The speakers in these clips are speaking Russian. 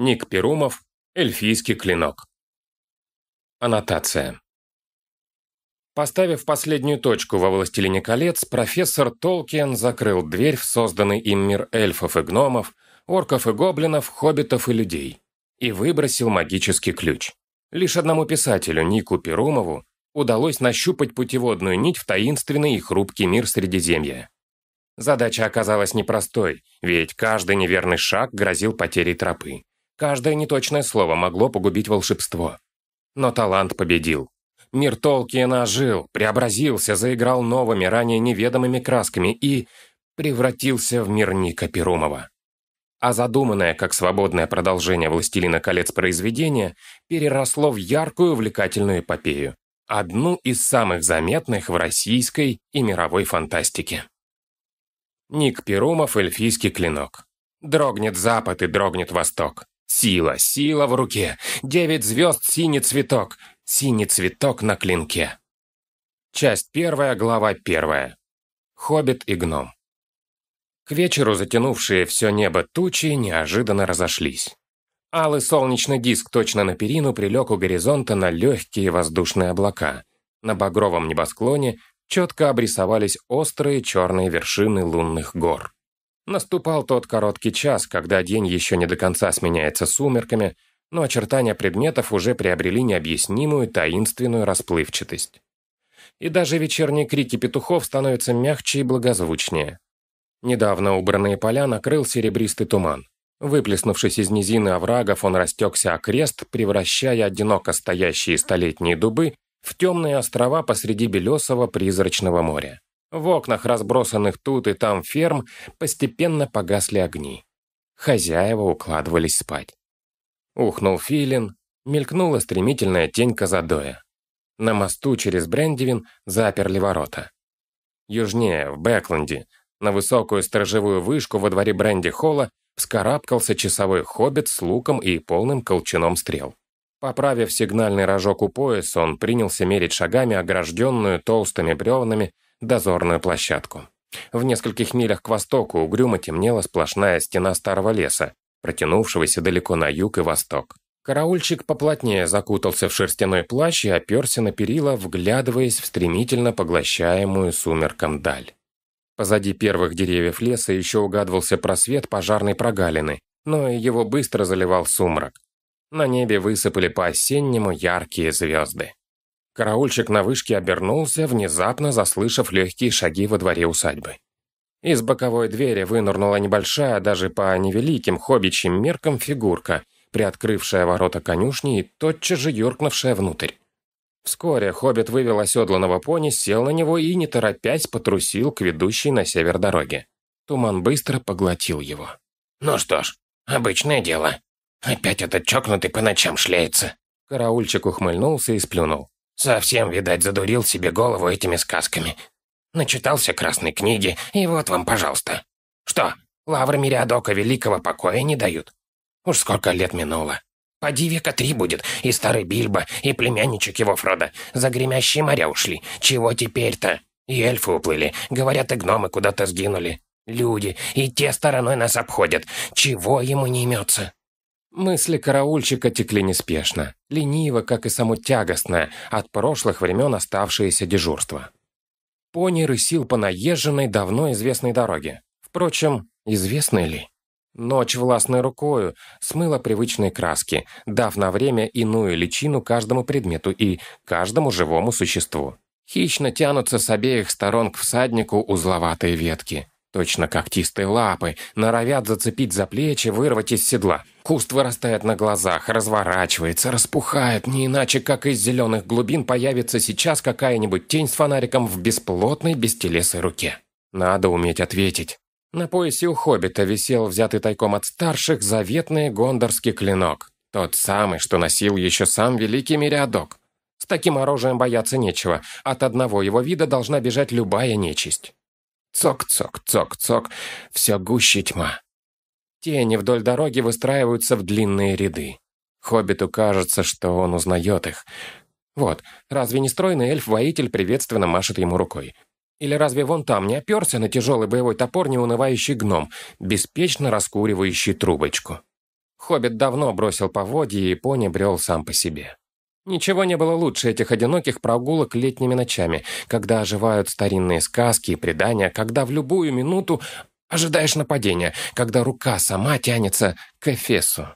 Ник Перумов, эльфийский клинок. Аннотация. Поставив последнюю точку во «Властелине колец», профессор Толкиен закрыл дверь в созданный им мир эльфов и гномов, орков и гоблинов, хоббитов и людей, и выбросил магический ключ. Лишь одному писателю, Нику Перумову, удалось нащупать путеводную нить в таинственный и хрупкий мир Средиземья. Задача оказалась непростой, ведь каждый неверный шаг грозил потерей тропы. Каждое неточное слово могло погубить волшебство. Но талант победил. Мир Толкиена ожил, преобразился, заиграл новыми, ранее неведомыми красками и превратился в мир Ника Перумова. А задуманное как свободное продолжение «Властелина колец» произведение переросло в яркую, увлекательную эпопею. Одну из самых заметных в российской и мировой фантастике. Ник Перумов «Эльфийский клинок». Дрогнет запад и дрогнет восток. Сила, сила в руке. Девять звезд, синий цветок. Синий цветок на клинке. Часть первая, глава первая. Хоббит и гном. К вечеру затянувшие все небо тучи неожиданно разошлись. Алый солнечный диск точно на перину прилег у горизонта на легкие воздушные облака. На багровом небосклоне четко обрисовались острые черные вершины лунных гор. Наступал тот короткий час, когда день еще не до конца сменяется сумерками, но очертания предметов уже приобрели необъяснимую таинственную расплывчатость. И даже вечерние крики петухов становятся мягче и благозвучнее. Недавно убранные поля накрыл серебристый туман. Выплеснувшись из низины оврагов, он растекся окрест, превращая одиноко стоящие столетние дубы в темные острова посреди белесого призрачного моря. В окнах, разбросанных тут и там ферм, постепенно погасли огни. Хозяева укладывались спать. Ухнул филин, мелькнула стремительная тень Казадоя. На мосту через Брендивин заперли ворота. Южнее, в Бэкленде, на высокую сторожевую вышку во дворе Бренди-холла вскарабкался часовой хоббит с луком и полным колчаном стрел. Поправив сигнальный рожок у пояса, он принялся мерить шагами огражденную толстыми бревнами дозорную площадку. В нескольких милях к востоку угрюмо темнела сплошная стена старого леса, протянувшегося далеко на юг и восток. Караульщик поплотнее закутался в шерстяной плащ и оперся на перила, вглядываясь в стремительно поглощаемую сумерком даль. Позади первых деревьев леса еще угадывался просвет пожарной прогалины, но его быстро заливал сумрак. На небе высыпали по-осеннему яркие звезды. Караульщик на вышке обернулся, внезапно заслышав легкие шаги во дворе усадьбы. Из боковой двери вынырнула небольшая, даже по невеликим хоббичьим меркам, фигурка, приоткрывшая ворота конюшни и тотчас же юркнувшая внутрь. Вскоре хоббит вывел оседланного пони, сел на него и, не торопясь, потрусил к ведущей на север дороге. Туман быстро поглотил его. «Ну что ж, обычное дело. Опять этот чокнутый по ночам шляется». Караульчик ухмыльнулся и сплюнул. Совсем, видать, задурил себе голову этими сказками. Начитался красной книги, и вот вам, пожалуйста. Что, лавры Мериадока Великого покоя не дают? Уж сколько лет минуло. Поди века три будет, и старый Бильбо, и племянничек его Фрода за гремящие моря ушли. Чего теперь-то? И эльфы уплыли, говорят, и гномы куда-то сгинули. Люди, и те стороной нас обходят. Чего ему не имется? Мысли караульщика текли неспешно, лениво, как и само тягостное, от прошлых времен оставшееся дежурство. Пони рысил по наезженной, давно известной дороге. Впрочем, известной ли? Ночь властной рукою смыла привычные краски, дав на время иную личину каждому предмету и каждому живому существу. Хищно тянутся с обеих сторон к всаднику узловатые ветки. Точно когтистые лапы, норовят зацепить за плечи, вырвать из седла. Куст вырастает на глазах, разворачивается, распухает, не иначе, как из зеленых глубин появится сейчас какая-нибудь тень с фонариком в бесплотной, бестелесой руке. Надо уметь ответить. На поясе у хоббита висел взятый тайком от старших заветный гондорский клинок. Тот самый, что носил еще сам великий Мириадок. С таким оружием бояться нечего. От одного его вида должна бежать любая нечисть. Цок-цок-цок-цок, все гуще тьма. Тени вдоль дороги выстраиваются в длинные ряды. Хоббиту кажется, что он узнает их. Вот, разве не стройный эльф-воитель приветственно машет ему рукой? Или разве вон там не оперся на тяжелый боевой топор неунывающий гном, беспечно раскуривающий трубочку? Хоббит давно бросил поводья и брел сам по себе. Ничего не было лучше этих одиноких прогулок летними ночами, когда оживают старинные сказки и предания, когда в любую минуту ожидаешь нападения, когда рука сама тянется к Эфесу.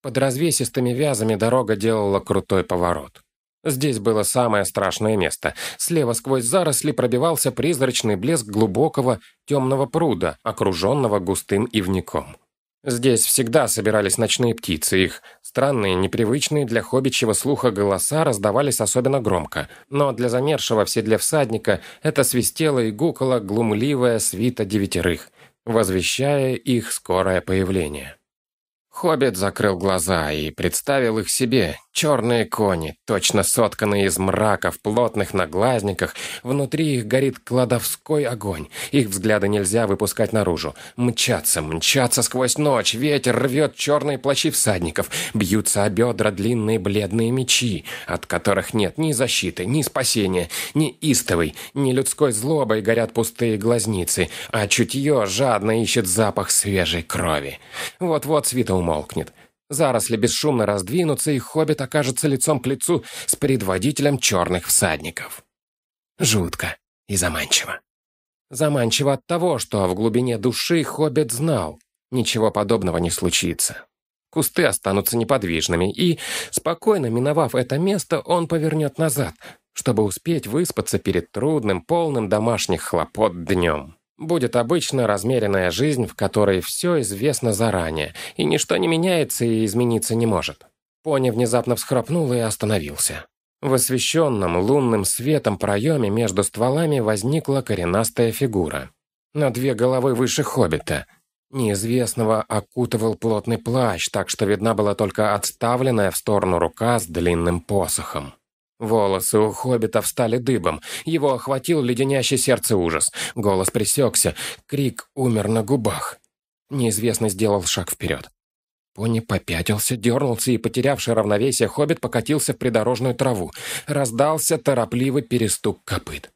Под развесистыми вязами дорога делала крутой поворот. Здесь было самое страшное место. Слева сквозь заросли пробивался призрачный блеск глубокого темного пруда, окруженного густым ивником. Здесь всегда собирались ночные птицы, их Странные, непривычные для хоббичьего слуха голоса раздавались особенно громко, но для замершего все для всадника это свистело и гукало глумливая свита девятерых, возвещая их скорое появление. Хоббит закрыл глаза и представил их себе, Черные кони, точно сотканные из мрака, в плотных наглазниках. Внутри их горит кладовской огонь. Их взгляды нельзя выпускать наружу. Мчатся, мчатся сквозь ночь. Ветер рвет черные плащи всадников. Бьются о бедра длинные бледные мечи, от которых нет ни защиты, ни спасения, ни истовой, ни людской злобой горят пустые глазницы, а чутье жадно ищет запах свежей крови. Вот-вот свита умолкнет. Заросли бесшумно раздвинутся, и хоббит окажется лицом к лицу с предводителем черных всадников. Жутко и заманчиво. Заманчиво от того, что в глубине души хоббит знал, ничего подобного не случится. Кусты останутся неподвижными, и, спокойно миновав это место, он повернет назад, чтобы успеть выспаться перед трудным, полным домашних хлопот днем. Будет обычно размеренная жизнь, в которой все известно заранее, и ничто не меняется и измениться не может. Пони внезапно всхрапнул и остановился. В освещенном лунным светом проеме между стволами возникла коренастая фигура. На две головы выше хоббита. Неизвестного окутывал плотный плащ, так что видна была только отставленная в сторону рука с длинным посохом. Волосы у хоббита встали дыбом. Его охватил леденящий сердце ужас. Голос пресекся. Крик умер на губах. Неизвестный сделал шаг вперед. Пони попятился, дернулся и, потерявший равновесие, хоббит покатился в придорожную траву. Раздался торопливый перестук копыт.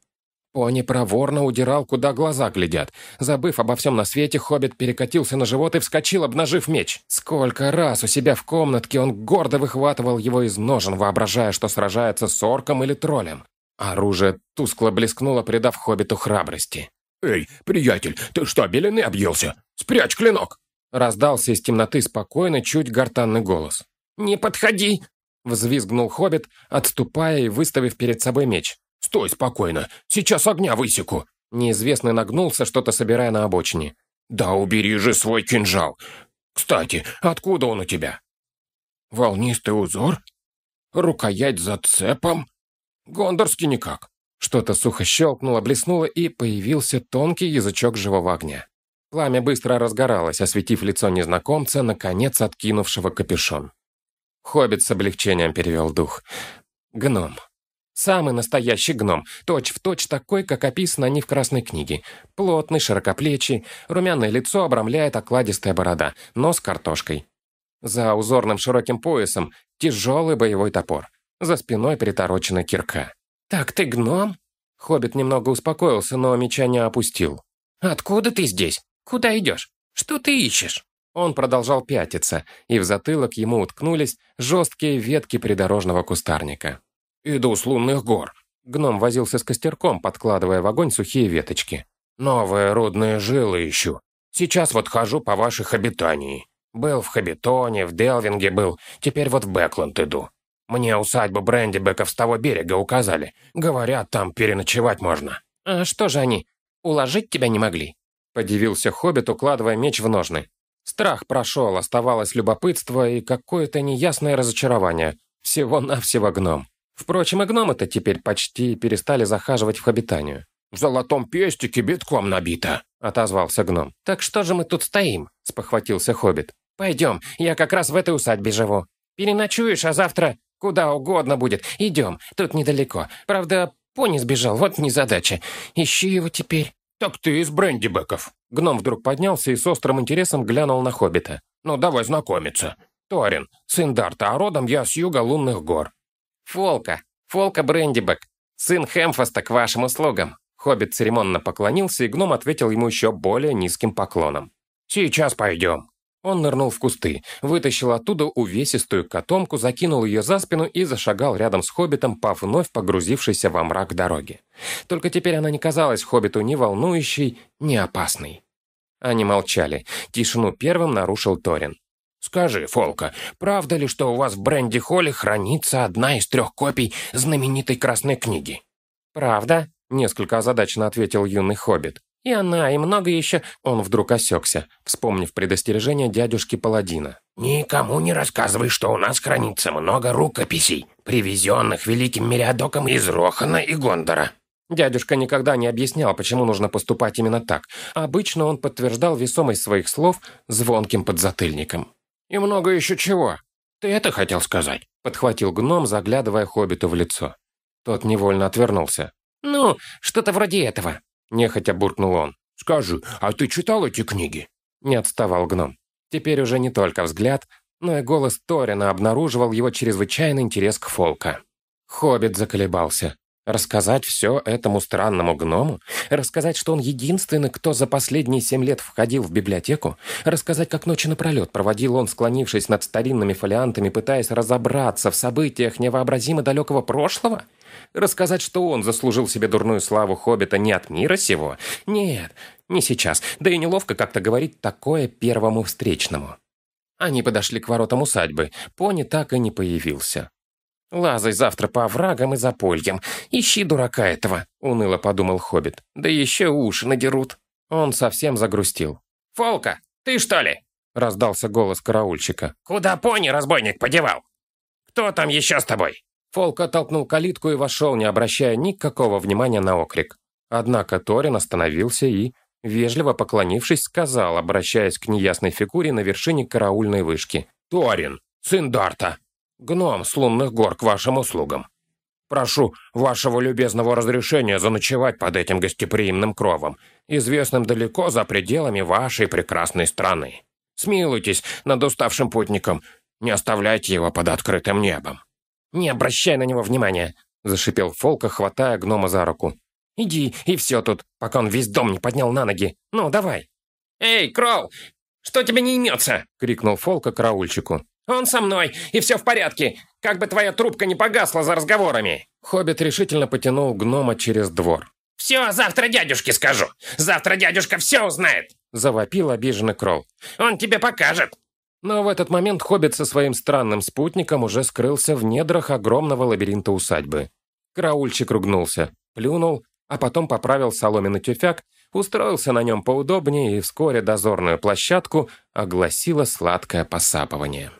Пони проворно удирал, куда глаза глядят. Забыв обо всем на свете, хоббит перекатился на живот и вскочил, обнажив меч. Сколько раз у себя в комнатке он гордо выхватывал его из ножен, воображая, что сражается с орком или троллем. Оружие тускло блескнуло, придав хоббиту храбрости. «Эй, приятель, ты что, белины объелся? Спрячь клинок!» Раздался из темноты спокойно, чуть гортанный голос. «Не подходи!» Взвизгнул хоббит, отступая и выставив перед собой меч. «Стой спокойно! Сейчас огня высеку!» Неизвестный нагнулся, что-то собирая на обочине. «Да убери же свой кинжал! Кстати, откуда он у тебя?» «Волнистый узор? Рукоять за цепом? Гондорский никак!» Что-то сухо щелкнуло, блеснуло, и появился тонкий язычок живого огня. Пламя быстро разгоралось, осветив лицо незнакомца, наконец откинувшего капюшон. Хоббит с облегчением перевел дух. «Гном». Самый настоящий гном, точь-в-точь такой, как описано они в Красной книге. Плотный, широкоплечий, румяное лицо обрамляет окладистая борода, нос картошкой. За узорным широким поясом тяжелый боевой топор. За спиной приторочена кирка. «Так ты гном?» Хоббит немного успокоился, но меча не опустил. «Откуда ты здесь? Куда идешь? Что ты ищешь?» Он продолжал пятиться, и в затылок ему уткнулись жесткие ветки придорожного кустарника. «Иду с лунных гор». Гном возился с костерком, подкладывая в огонь сухие веточки. «Новые рудные жилы ищу. Сейчас вот хожу по ваших обитании. Был в Хабитоне, в Делвинге был, теперь вот в Бэкланд иду. Мне усадьбу Брендибеков с того берега указали. Говорят, там переночевать можно». «А что же они? Уложить тебя не могли?» Подивился Хоббит, укладывая меч в ножны. Страх прошел, оставалось любопытство и какое-то неясное разочарование. Всего-навсего гном. Впрочем, и гномы-то теперь почти перестали захаживать в хобитанию. «В золотом пестике битком набито», — отозвался гном. «Так что же мы тут стоим?» — спохватился хоббит. «Пойдем, я как раз в этой усадьбе живу. Переночуешь, а завтра куда угодно будет. Идем, тут недалеко. Правда, пони сбежал, вот незадача. Ищи его теперь». «Так ты из Брендибеков». Гном вдруг поднялся и с острым интересом глянул на хоббита. «Ну, давай знакомиться. Торин, сын Дарта, а родом я с юга лунных гор. «Фолка! Фолка Брендибек! Сын Хэмфаста к вашим услугам!» Хоббит церемонно поклонился, и гном ответил ему еще более низким поклоном. «Сейчас пойдем!» Он нырнул в кусты, вытащил оттуда увесистую котомку, закинул ее за спину и зашагал рядом с хоббитом по вновь погрузившейся во мрак дороге. Только теперь она не казалась хоббиту ни волнующей, ни опасной. Они молчали. Тишину первым нарушил Торин. «Скажи, Фолка, правда ли, что у вас в Бренди-Холле хранится одна из трех копий знаменитой красной книги?» «Правда», — несколько озадаченно ответил юный хоббит. «И она, и много еще...» Он вдруг осекся, вспомнив предостережение дядюшки Паладина. «Никому не рассказывай, что у нас хранится много рукописей, привезенных великим Мериадоком из Рохана и Гондора». Дядюшка никогда не объяснял, почему нужно поступать именно так. Обычно он подтверждал весомость своих слов звонким подзатыльником и много еще чего. Ты это хотел сказать?» Подхватил гном, заглядывая хоббиту в лицо. Тот невольно отвернулся. «Ну, что-то вроде этого», – нехотя буркнул он. «Скажи, а ты читал эти книги?» Не отставал гном. Теперь уже не только взгляд, но и голос Торина обнаруживал его чрезвычайный интерес к Фолка. Хоббит заколебался. Рассказать все этому странному гному? Рассказать, что он единственный, кто за последние семь лет входил в библиотеку? Рассказать, как ночи напролет проводил он, склонившись над старинными фолиантами, пытаясь разобраться в событиях невообразимо далекого прошлого? Рассказать, что он заслужил себе дурную славу Хоббита не от мира сего? Нет, не сейчас. Да и неловко как-то говорить такое первому встречному. Они подошли к воротам усадьбы. Пони так и не появился. «Лазай завтра по оврагам и за польем. Ищи дурака этого», — уныло подумал Хоббит. «Да еще уши надерут». Он совсем загрустил. «Фолка, ты что ли?» — раздался голос караульщика. «Куда пони разбойник подевал? Кто там еще с тобой?» Фолка толкнул калитку и вошел, не обращая никакого внимания на окрик. Однако Торин остановился и, вежливо поклонившись, сказал, обращаясь к неясной фигуре на вершине караульной вышки. «Торин, Циндарта, Гном с лунных гор к вашим услугам. Прошу вашего любезного разрешения заночевать под этим гостеприимным кровом, известным далеко за пределами вашей прекрасной страны. Смилуйтесь над уставшим путником, не оставляйте его под открытым небом». «Не обращай на него внимания», — зашипел Фолка, хватая гнома за руку. «Иди, и все тут, пока он весь дом не поднял на ноги. Ну, давай!» «Эй, Кроу, что тебе не имется?» — крикнул Фолка караульщику. «Он со мной, и все в порядке! Как бы твоя трубка не погасла за разговорами!» Хоббит решительно потянул гнома через двор. «Все, завтра дядюшке скажу! Завтра дядюшка все узнает!» Завопил обиженный Кролл. «Он тебе покажет!» Но в этот момент Хоббит со своим странным спутником уже скрылся в недрах огромного лабиринта усадьбы. Караульщик ругнулся, плюнул, а потом поправил соломенный тюфяк, устроился на нем поудобнее и вскоре дозорную площадку огласило сладкое посапывание.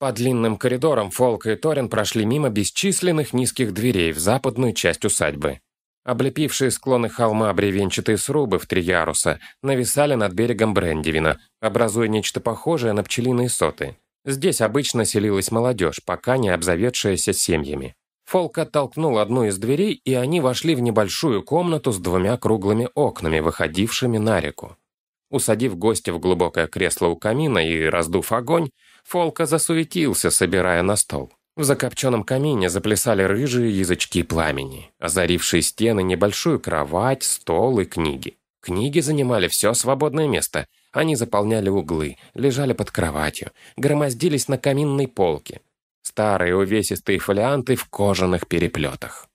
По длинным коридорам Фолк и Торин прошли мимо бесчисленных низких дверей в западную часть усадьбы. Облепившие склоны холма бревенчатые срубы в три яруса нависали над берегом Брендивина, образуя нечто похожее на пчелиные соты. Здесь обычно селилась молодежь, пока не обзаведшаяся семьями. Фолк оттолкнул одну из дверей, и они вошли в небольшую комнату с двумя круглыми окнами, выходившими на реку. Усадив гостя в глубокое кресло у камина и раздув огонь, Фолка засуетился, собирая на стол. В закопченном камине заплясали рыжие язычки пламени, озарившие стены небольшую кровать, стол и книги. Книги занимали все свободное место. Они заполняли углы, лежали под кроватью, громоздились на каминной полке. Старые увесистые фолианты в кожаных переплетах.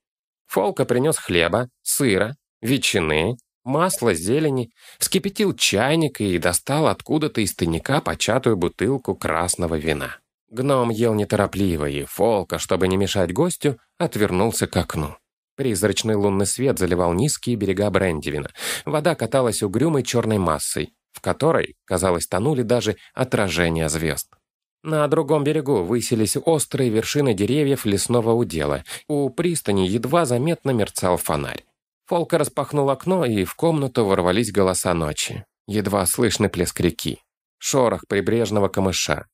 Фолка принес хлеба, сыра, ветчины, масло, зелени, вскипятил чайник и достал откуда-то из тайника початую бутылку красного вина. Гном ел неторопливо, и Фолка, чтобы не мешать гостю, отвернулся к окну. Призрачный лунный свет заливал низкие берега Брендивина. Вода каталась угрюмой черной массой, в которой, казалось, тонули даже отражения звезд. На другом берегу высились острые вершины деревьев лесного удела. У пристани едва заметно мерцал фонарь. Фолка распахнул окно, и в комнату ворвались голоса ночи. Едва слышный плеск реки. Шорох прибрежного камыша.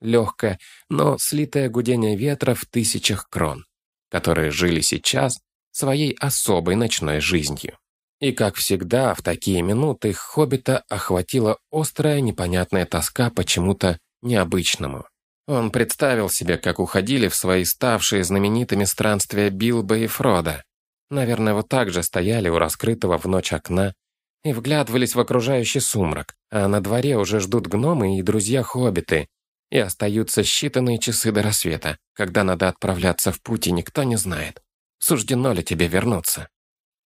Легкое, но слитое гудение ветра в тысячах крон, которые жили сейчас своей особой ночной жизнью. И, как всегда, в такие минуты Хоббита охватила острая непонятная тоска почему-то необычному. Он представил себе, как уходили в свои ставшие знаменитыми странствия Билбо и Фрода, наверное, вот так же стояли у раскрытого в ночь окна и вглядывались в окружающий сумрак, а на дворе уже ждут гномы и друзья-хоббиты, и остаются считанные часы до рассвета. Когда надо отправляться в путь, и никто не знает, суждено ли тебе вернуться.